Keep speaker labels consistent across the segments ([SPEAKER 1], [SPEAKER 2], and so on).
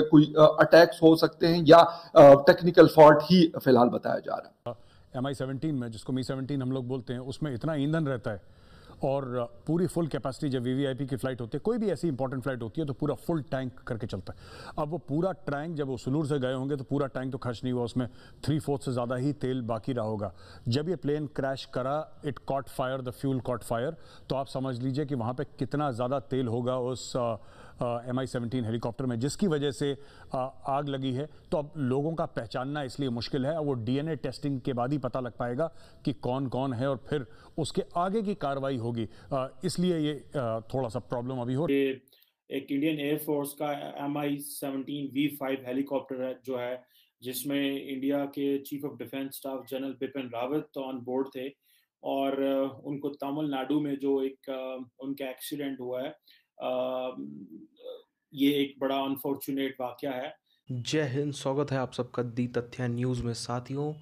[SPEAKER 1] कोई अटैक्स हो सकते हैं या टेक्निकल फॉल्ट ही फिलहाल बताया जा रहा
[SPEAKER 2] है एम आई सेवनटीन में जिसको मी सेवनटीन हम लोग बोलते हैं उसमें इतना ईंधन रहता है और पूरी फुल कैपेसिटी जब वीवीआईपी की फ्लाइट होती है कोई भी ऐसी इंपॉर्टेंट फ्लाइट होती है तो पूरा फुल टैंक करके चलता है अब वो पूरा टैंक जब वो सुलूर से गए होंगे तो पूरा टैंक तो खर्च नहीं हुआ उसमें थ्री फोर्थ से ज़्यादा ही तेल बाकी रहा होगा जब ये प्लेन क्रैश करा it caught fire the fuel caught fire तो आप समझ लीजिए कि वहाँ पर कितना ज़्यादा तेल होगा उस आ, एम आई सेवनटीन हेलीकॉप्टर में जिसकी वजह से आ, आग लगी है तो अब लोगों का पहचानना इसलिए मुश्किल है वो डीएनए टेस्टिंग के बाद ही पता लग पाएगा कि कौन कौन है और फिर उसके आगे की कार्रवाई होगी इसलिए ये थोड़ा सा प्रॉब्लम अभी हो एक इंडियन एयरफोर्स का M I seventeen V five helicopter है जो है जिसमें इंडिया के chief of defence staff general Bipin Rawat on board थे और उनको तमिलनाडु में जो एक उनका एक्सीडेंट हुआ है ये एक बड़ा अनफॉर्चुनेट वाक्य है
[SPEAKER 1] जय हिंद स्वागत है आप सबका दी तथ्य न्यूज़ में साथियों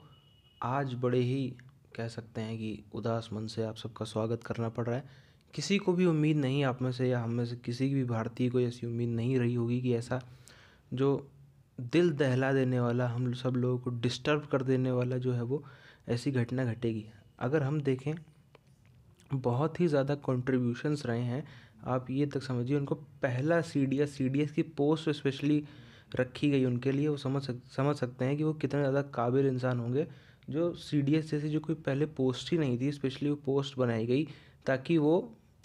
[SPEAKER 1] आज बड़े ही कह सकते हैं कि उदास मन से आप सबका स्वागत करना पड़ रहा है किसी को भी उम्मीद नहीं आप में से या हम में से किसी भी भारतीय को ऐसी उम्मीद नहीं रही होगी कि ऐसा जो दिल दहला देने वाला हम सब लोगों को डिस्टर्ब कर देने वाला जो है वो ऐसी घटना घटेगी अगर हम देखें बहुत ही ज़्यादा कॉन्ट्रीब्यूशंस रहे हैं आप ये तक समझिए उनको पहला C D S C D S की पोस्ट स्पेशली रखी गई उनके लिए वो समझ सक समझ सकते हैं कि वो कितने ज़्यादा काबिल इंसान होंगे जो सी डी एस जैसी जो कोई पहले पोस्ट ही नहीं थी स्पेशली वो पोस्ट बनाई गई ताकि वो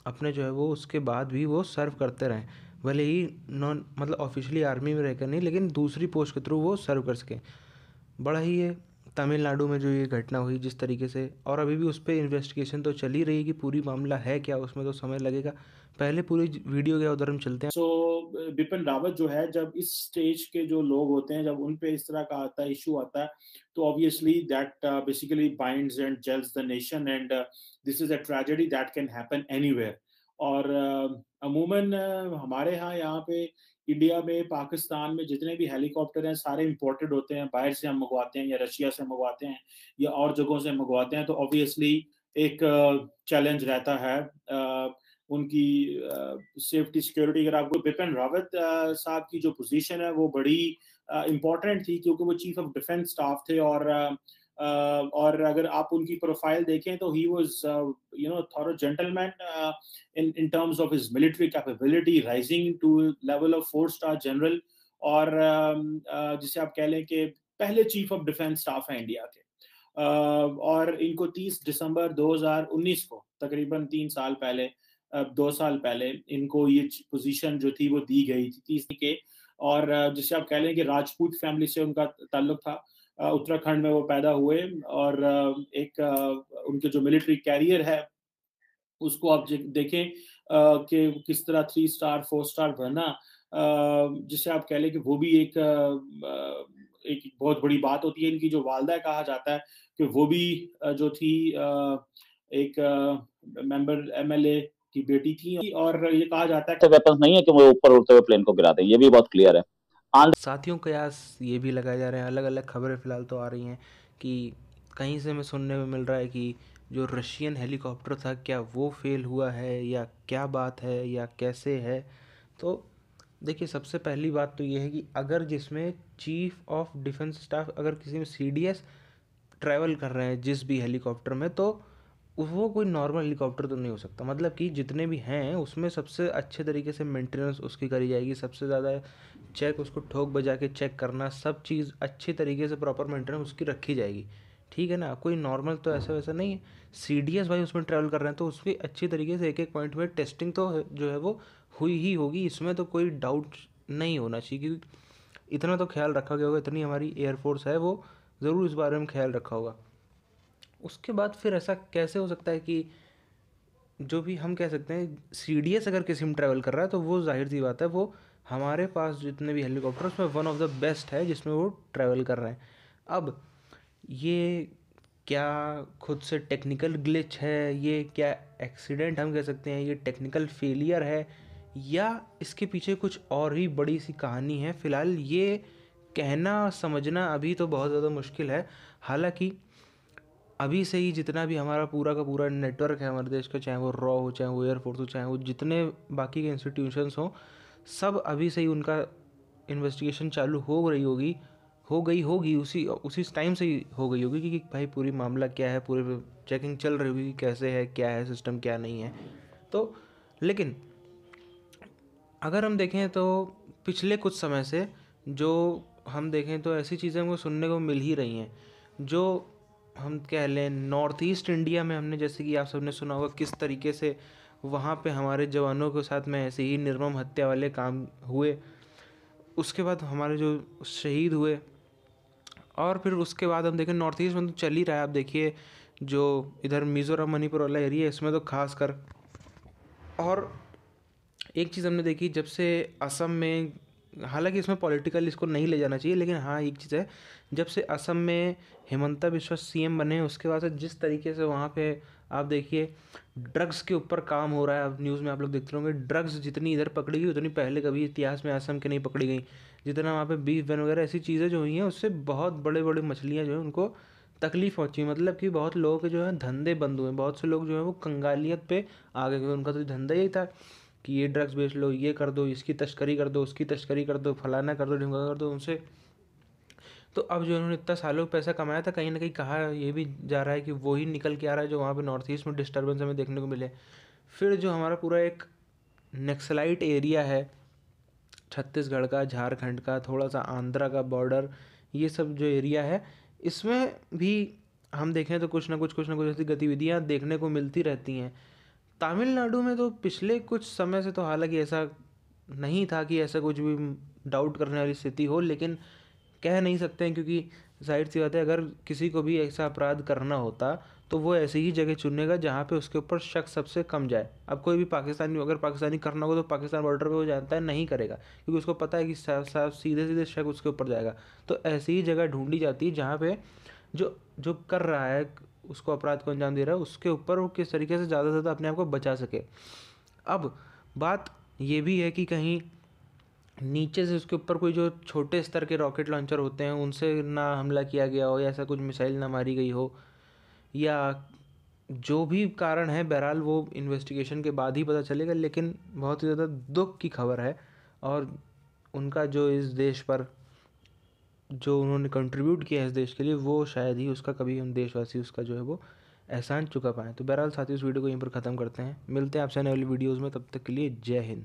[SPEAKER 1] अपने जो है वो उसके बाद भी वो सर्व करते रहें भले ही नॉन मतलब ऑफिशियली आर्मी में रहकर नहीं लेकिन दूसरी पोस्ट के थ्रू वो सर्व कर सकें बड़ा ही ये तमिलनाडु में जो ये घटना हुई जिस तरीके से और अभी भी उस पर इन्वेस्टिगेशन तो चल ही रही है कि पूरी मामला है क्या उसमें तो समय लगेगा पहले पूरी वीडियो के उधर हम चलते हैं
[SPEAKER 2] सो बिपिन रावत जो है जब इस स्टेज के जो लोग होते हैं जब उन पे इस तरह का आता है इशू आता है तो obviously that basically binds and gels the nation and this is a tragedy that can happen anywhere और अमूमन हमारे यहाँ यहाँ पे इंडिया में पाकिस्तान में जितने भी हेलीकॉप्टर हैं सारे इंपोर्टेड होते हैं बाहर से हम मंगवाते हैं या रशिया से मंगवाते हैं या और जगहों से मंगवाते हैं तो ऑब्वियसली एक चैलेंज रहता है उनकी सेफ्टी सिक्योरिटी अगर आपको बिपिन रावत साहब की जो पोजीशन है वो बड़ी इम्पोर्टेंट थी क्योंकि वो चीफ ऑफ डिफेंस स्टाफ थे और Uh, और अगर आप उनकी प्रोफाइल देखें तो he was you know thorough gentleman in in terms of his military capability rising to level of four star general और um, uh, जिसे आप कह लें कि पहले चीफ ऑफ डिफेंस स्टाफ हैं इंडिया के uh, और इनको 30 दिसंबर 2019 को तकरीबन तीन साल पहले दो साल पहले इनको ये पोजीशन जो थी वो दी गई थी तीस के और जिसे आप कह लें कि राजपूत फैमिली से उनका ताल्लुक था उत्तराखंड में वो पैदा हुए और एक उनके जो मिलिट्री कैरियर है उसको आप देखें कि किस तरह थ्री स्टार फोर स्टार बना जिसे आप कह लें कि वो भी एक एक बहुत बड़ी बात होती है इनकी जो वालदा कहा जाता है कि वो भी जो थी एक मेंबर एमएलए की बेटी थी और ये कहा जाता है वेपन्स तो नहीं है कि वो ऊपर उड़ते हुए प्लेन को गिरा दें ये भी बहुत क्लियर है
[SPEAKER 1] साथियों कयास ये भी लगाए जा रहे हैं अलग अलग खबरें फ़िलहाल तो आ रही हैं कि कहीं से हमें सुनने में मिल रहा है कि जो रशियन हेलीकॉप्टर था क्या वो फेल हुआ है या क्या बात है या कैसे है तो देखिए सबसे पहली बात तो ये है कि अगर जिसमें चीफ ऑफ डिफेंस स्टाफ अगर किसी में सी डी एस ट्रैवल कर रहे हैं जिस भी हेलीकॉप्टर में तो वो कोई नॉर्मल हेलीकॉप्टर तो नहीं हो सकता मतलब कि जितने भी हैं उसमें सबसे अच्छे तरीके से मेंटेनेंस उसकी करी जाएगी सबसे ज़्यादा चेक उसको ठोक बजा के चेक करना सब चीज़ अच्छे तरीके से प्रॉपर मेंटेनेंस उसकी रखी जाएगी ठीक है ना कोई नॉर्मल तो ऐसा वैसा नहीं है सी डी एस भाई उसमें ट्रैवल कर रहे हैं तो उसकी अच्छी तरीके से एक एक पॉइंट में टेस्टिंग तो जो है वो हुई ही होगी इसमें तो कोई डाउट नहीं होना चाहिए क्योंकि इतना तो ख्याल रखा गया होगा इतनी हमारी एयरफोर्स है वो ज़रूर इस बारे में ख्याल रखा होगा उसके बाद फिर ऐसा कैसे हो सकता है कि जो भी हम कह सकते हैं सी डी एस अगर किसी में ट्रैवल कर रहा है तो वो जाहिर सी बात है वो हमारे पास जितने भी हेलीकॉप्टर उसमें वन ऑफ द बेस्ट है जिसमें वो ट्रैवल कर रहे हैं अब ये क्या खुद से टेक्निकल ग्लिच है ये क्या एक्सीडेंट हम कह सकते हैं ये टेक्निकल फेलियर है या इसके पीछे कुछ और ही बड़ी सी कहानी है फ़िलहाल ये कहना समझना अभी तो बहुत ज़्यादा मुश्किल है हालांकि अभी से ही जितना भी हमारा पूरा का पूरा नेटवर्क है हमारे देश का चाहे वो रॉ हो चाहे वो एयरफोर्स हो चाहे वो जितने बाकी के इंस्टीट्यूशंस हों सब अभी से ही उनका इन्वेस्टिगेशन चालू हो रही होगी हो गई होगी उसी उसी टाइम से ही हो गई होगी कि भाई पूरी मामला क्या है पूरे चेकिंग चल रही होगी कैसे है क्या है सिस्टम क्या नहीं है तो लेकिन अगर हम देखें तो पिछले कुछ समय से जो हम देखें तो ऐसी चीज़ें हमको सुनने को मिल ही रही हैं जो हम कह लें नॉर्थ ईस्ट इंडिया में हमने जैसे कि आप सबने सुना होगा किस तरीके से वहाँ पे हमारे जवानों के साथ में ऐसे ही निर्मम हत्या वाले काम हुए उसके बाद हमारे जो शहीद हुए और फिर उसके बाद हम देखें नॉर्थ ईस्ट में तो चल ही रहा है आप देखिए जो इधर मिज़ोरम मणिपुर वाला एरिया है इसमें तो खास कर और एक चीज़ हमने देखी जब से असम में हालांकि इसमें पॉलिटिकल इसको नहीं ले जाना चाहिए लेकिन हाँ एक चीज़ है जब से असम में हेमंता विश्व सीएम बने उसके बाद से जिस तरीके से वहाँ पे आप देखिए ड्रग्स के ऊपर काम हो रहा है अब न्यूज़ में आप लोग देखते होंगे ड्रग्स जितनी इधर पकड़ी गई उतनी पहले कभी इतिहास में असम के नहीं पकड़ी गई जितना वहाँ पे बीफ बैन वगैरह ऐसी चीज़ें जो हुई हैं उससे बहुत बड़े बड़े मछलियाँ जो हैं उनको तकलीफ़ पहुँची मतलब कि बहुत लोगों के जो है धंधे बंद हुए बहुत से लोग जो है वो कंगालियत पे आ गए उनका तो धंधा ही था कि ये ड्रग्स बेच लो ये कर दो इसकी तस्करी कर दो उसकी तस्करी कर दो फलाना कर दो ढूंगा कर दो उनसे तो अब जो इन्होंने इतना सालों पैसा कमाया था कहीं ना कहीं कहा ये भी जा रहा है कि वही निकल के आ रहा है जो वहाँ पे नॉर्थ ईस्ट में डिस्टर्बेंस हमें देखने को मिले फिर जो हमारा पूरा एक नक्सलाइट एरिया है छत्तीसगढ़ का झारखंड का थोड़ा सा आंध्रा का बॉर्डर ये सब जो एरिया है इसमें भी हम देखें तो कुछ ना कुछ कुछ ना कुछ ऐसी गतिविधियाँ देखने को मिलती रहती हैं तमिलनाडु में तो पिछले कुछ समय से तो हालांकि ऐसा नहीं था कि ऐसा कुछ भी डाउट करने वाली स्थिति हो लेकिन कह नहीं सकते हैं क्योंकि जाहिर सी बात है अगर किसी को भी ऐसा अपराध करना होता तो वो ऐसी ही जगह चुनेगा जहाँ पे उसके ऊपर शक सबसे कम जाए अब कोई भी पाकिस्तानी अगर पाकिस्तानी करना होगा तो पाकिस्तान बॉर्डर पे वो जानता है नहीं करेगा क्योंकि उसको पता है कि साफ साफ सीधे सीधे शक उसके ऊपर जाएगा तो ऐसी ही जगह ढूंढी जाती है जहाँ पे जो जो कर रहा है उसको अपराध को अंजाम दे रहा है उसके ऊपर वो किस तरीके से ज़्यादा से ज़्यादा अपने आप को बचा सके अब बात ये भी है कि कहीं नीचे से उसके ऊपर कोई जो छोटे स्तर के रॉकेट लॉन्चर होते हैं उनसे ना हमला किया गया हो या ऐसा कुछ मिसाइल ना मारी गई हो या जो भी कारण है बहरहाल वो इन्वेस्टिगेशन के बाद ही पता चलेगा लेकिन बहुत ही ज़्यादा दुख की खबर है और उनका जो इस देश पर जो उन्होंने कंट्रीब्यूट किया है इस देश के लिए वो शायद ही उसका कभी हम देशवासी उसका जो है वो एहसान चुका पाएँ तो बहरहाल साथ ही उस वीडियो को यहीं पर ख़त्म करते हैं मिलते हैं आपसे नए वाली वीडियोज़ में तब तक के लिए जय हिंद